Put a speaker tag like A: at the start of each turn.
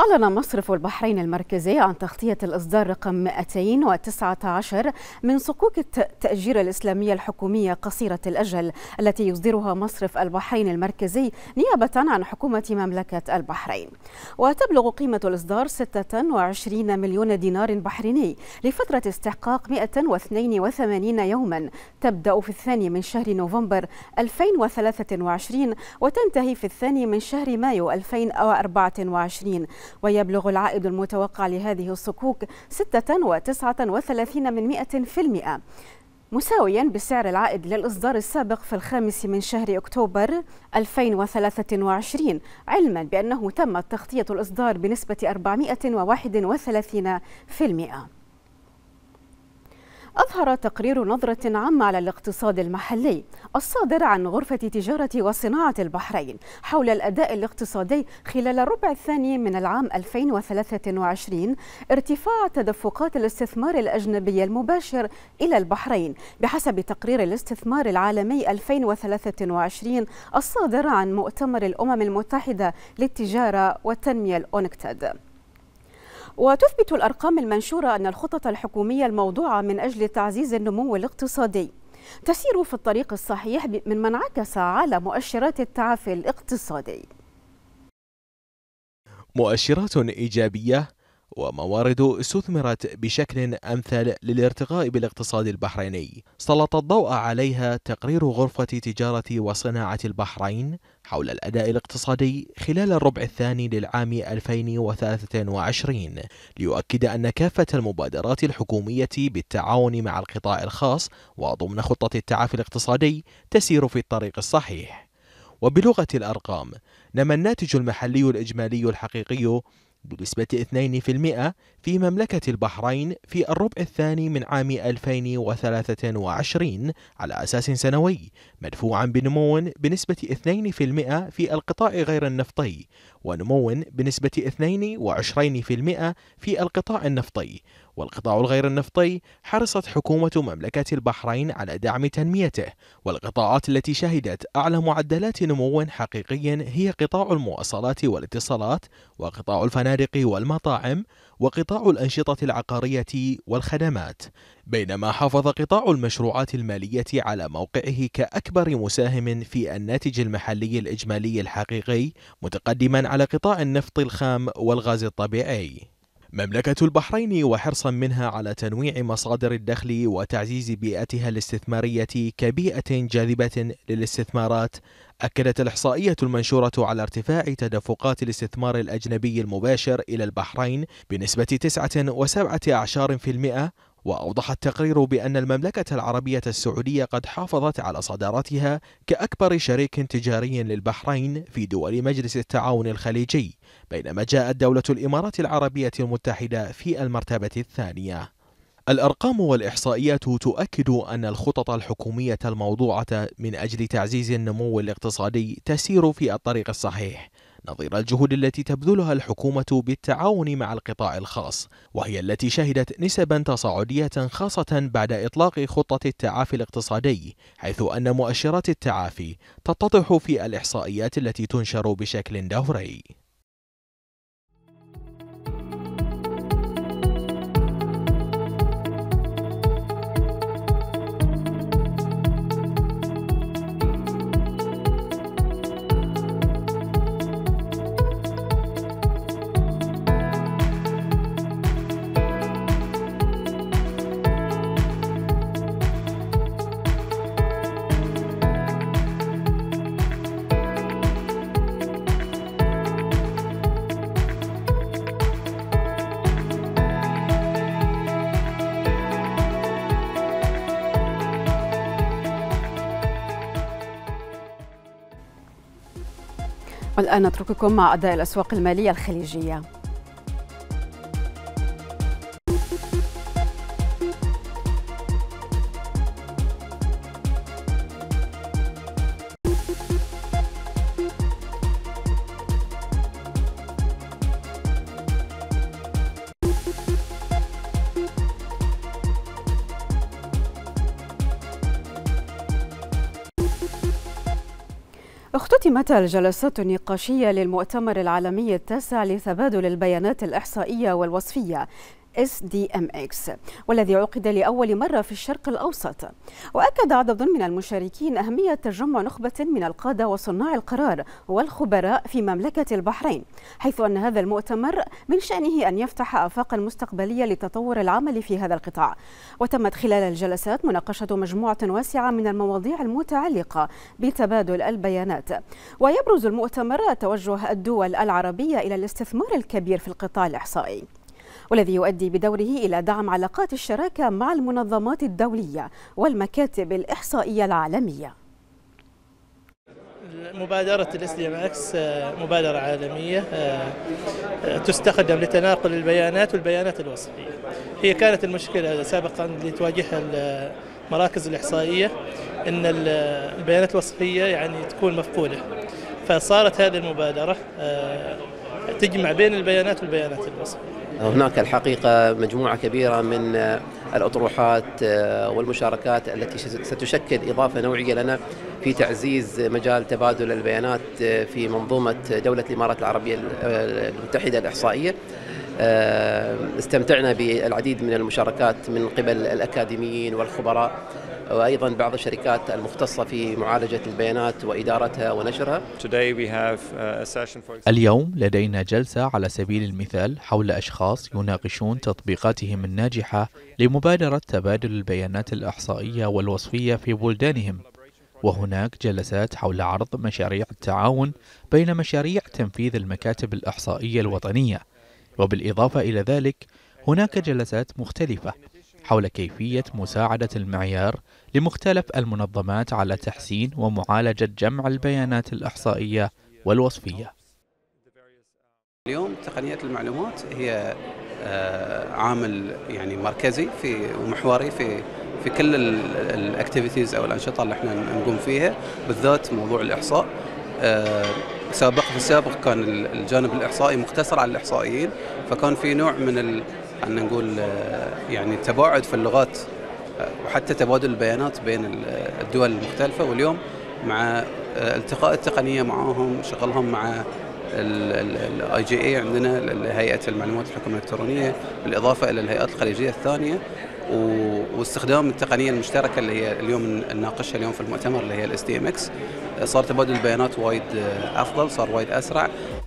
A: أعلن مصرف البحرين المركزي عن تغطية الإصدار رقم 219 من صكوك التأجير الإسلامية الحكومية قصيرة الأجل التي يصدرها مصرف البحرين المركزي نيابة عن حكومة مملكة البحرين وتبلغ قيمة الإصدار 26 مليون دينار بحريني لفترة استحقاق 182 يوما تبدأ في الثاني من شهر نوفمبر 2023 وتنتهي في الثاني من شهر مايو 2024 ويبلغ العائد المتوقع لهذه الصكوك 6.39 من مساويا بسعر العائد للإصدار السابق في الخامس من شهر أكتوبر 2023 علما بأنه تم تغطية الإصدار بنسبة 431% أظهر تقرير نظرة عامة على الاقتصاد المحلي الصادر عن غرفة تجارة وصناعة البحرين حول الأداء الاقتصادي خلال الربع الثاني من العام 2023 ارتفاع تدفقات الاستثمار الأجنبي المباشر إلى البحرين بحسب تقرير الاستثمار العالمي 2023 الصادر عن مؤتمر الأمم المتحدة للتجارة والتنمية الأونكتاد. وتثبت الأرقام المنشورة أن الخطط الحكومية الموضوعة من أجل تعزيز النمو الاقتصادي تسير في الطريق الصحيح من منعكس على مؤشرات التعافي الاقتصادي
B: مؤشرات إيجابية وموارد استثمرت بشكل أمثل للارتقاء بالاقتصاد البحريني سلط الضوء عليها تقرير غرفة تجارة وصناعة البحرين حول الأداء الاقتصادي خلال الربع الثاني للعام 2023 ليؤكد أن كافة المبادرات الحكومية بالتعاون مع القطاع الخاص وضمن خطة التعافي الاقتصادي تسير في الطريق الصحيح وبلغة الأرقام نما الناتج المحلي الإجمالي الحقيقي بنسبة 2% في مملكة البحرين في الربع الثاني من عام 2023 على أساس سنوي مدفوعا بنمو بنسبة 2% في القطاع غير النفطي ونمو بنسبة 22% في القطاع النفطي والقطاع الغير النفطي حرصت حكومة مملكة البحرين على دعم تنميته والقطاعات التي شهدت أعلى معدلات نمو حقيقي هي قطاع المواصلات والاتصالات وقطاع الفنادق والمطاعم وقطاع الأنشطة العقارية والخدمات بينما حافظ قطاع المشروعات المالية على موقعه كأكبر مساهم في الناتج المحلي الإجمالي الحقيقي متقدما على قطاع النفط الخام والغاز الطبيعي مملكة البحرين وحرصا منها على تنويع مصادر الدخل وتعزيز بيئتها الاستثمارية كبيئة جاذبة للاستثمارات أكدت الإحصائية المنشورة على ارتفاع تدفقات الاستثمار الأجنبي المباشر إلى البحرين بنسبة 9.7% وأوضح التقرير بأن المملكة العربية السعودية قد حافظت على صدارتها كأكبر شريك تجاري للبحرين في دول مجلس التعاون الخليجي بينما جاءت دولة الإمارات العربية المتحدة في المرتبة الثانية الأرقام والإحصائيات تؤكد أن الخطط الحكومية الموضوعة من أجل تعزيز النمو الاقتصادي تسير في الطريق الصحيح نظير الجهود التي تبذلها الحكومة بالتعاون مع القطاع الخاص وهي التي شهدت نسبا تصاعدية خاصة بعد إطلاق خطة التعافي الاقتصادي حيث أن مؤشرات التعافي تتضح في الإحصائيات التي تنشر بشكل دوري
A: والآن نترككم مع أداء الأسواق المالية الخليجية اختتمت الجلسات النقاشية للمؤتمر العالمي التاسع لتبادل البيانات الإحصائية والوصفية SDMX والذي عقد لأول مرة في الشرق الأوسط وأكد عدد من المشاركين أهمية تجمع نخبة من القادة وصناع القرار والخبراء في مملكة البحرين حيث أن هذا المؤتمر من شأنه أن يفتح آفاقا مستقبلية لتطور العمل في هذا القطاع وتمت خلال الجلسات مناقشة مجموعة واسعة من المواضيع المتعلقة بتبادل البيانات ويبرز المؤتمر توجه الدول العربية إلى الاستثمار الكبير في القطاع الإحصائي والذي يؤدي بدوره إلى دعم علاقات الشراكة مع المنظمات الدولية والمكاتب الإحصائية العالمية
B: مبادرة الاس دي ام اكس مبادرة عالمية آه، آه، تستخدم لتناقل البيانات والبيانات الوصفية. هي كانت المشكلة سابقا اللي تواجهها المراكز آه، الإحصائية أن البيانات الوصفية يعني تكون مفقودة. فصارت هذه المبادرة تجمع بين البيانات والبيانات الوصفية.
A: هناك الحقيقة مجموعة كبيرة من الأطروحات آه، والمشاركات التي ستشكل إضافة نوعية لنا في تعزيز مجال تبادل البيانات آه، في منظومة دولة الإمارات العربية آه، المتحدة الإحصائية آه، استمتعنا بالعديد من المشاركات من قبل الأكاديميين والخبراء وأيضا بعض الشركات المختصة في معالجة البيانات وإدارتها ونشرها uh,
B: اليوم لدينا جلسة على سبيل المثال حول أشخاص يناقشون تطبيقاتهم الناجحة لمبادرة تبادل البيانات الإحصائية والوصفية في بلدانهم وهناك جلسات حول عرض مشاريع التعاون بين مشاريع تنفيذ المكاتب الإحصائية الوطنية وبالإضافة إلى ذلك هناك جلسات مختلفة حول كيفية مساعدة المعيار لمختلف المنظمات على تحسين ومعالجة جمع البيانات الإحصائية والوصفية اليوم تقنيات المعلومات هي آه، عامل يعني مركزي في ومحوري في في كل الاكتيفيتيز او الانشطه اللي احنا نقوم فيها بالذات موضوع الاحصاء سابق في السابق كان الجانب الاحصائي مقتصر على الاحصائيين فكان في نوع من ال... خلينا نقول آه، يعني تباعد في اللغات آه، وحتى تبادل البيانات بين الدول المختلفه واليوم مع آه، التقاء التقنيه معاهم شغلهم مع الاي جي اي عندنا هيئه المعلومات الحكوميه الالكترونيه بالاضافه الى الهيئات الخليجيه الثانيه واستخدام التقنيه المشتركه اللي هي اليوم نناقشها اليوم في المؤتمر اللي هي الاس دي
A: ام اكس صار تبادل البيانات وايد آه، افضل صار وايد اسرع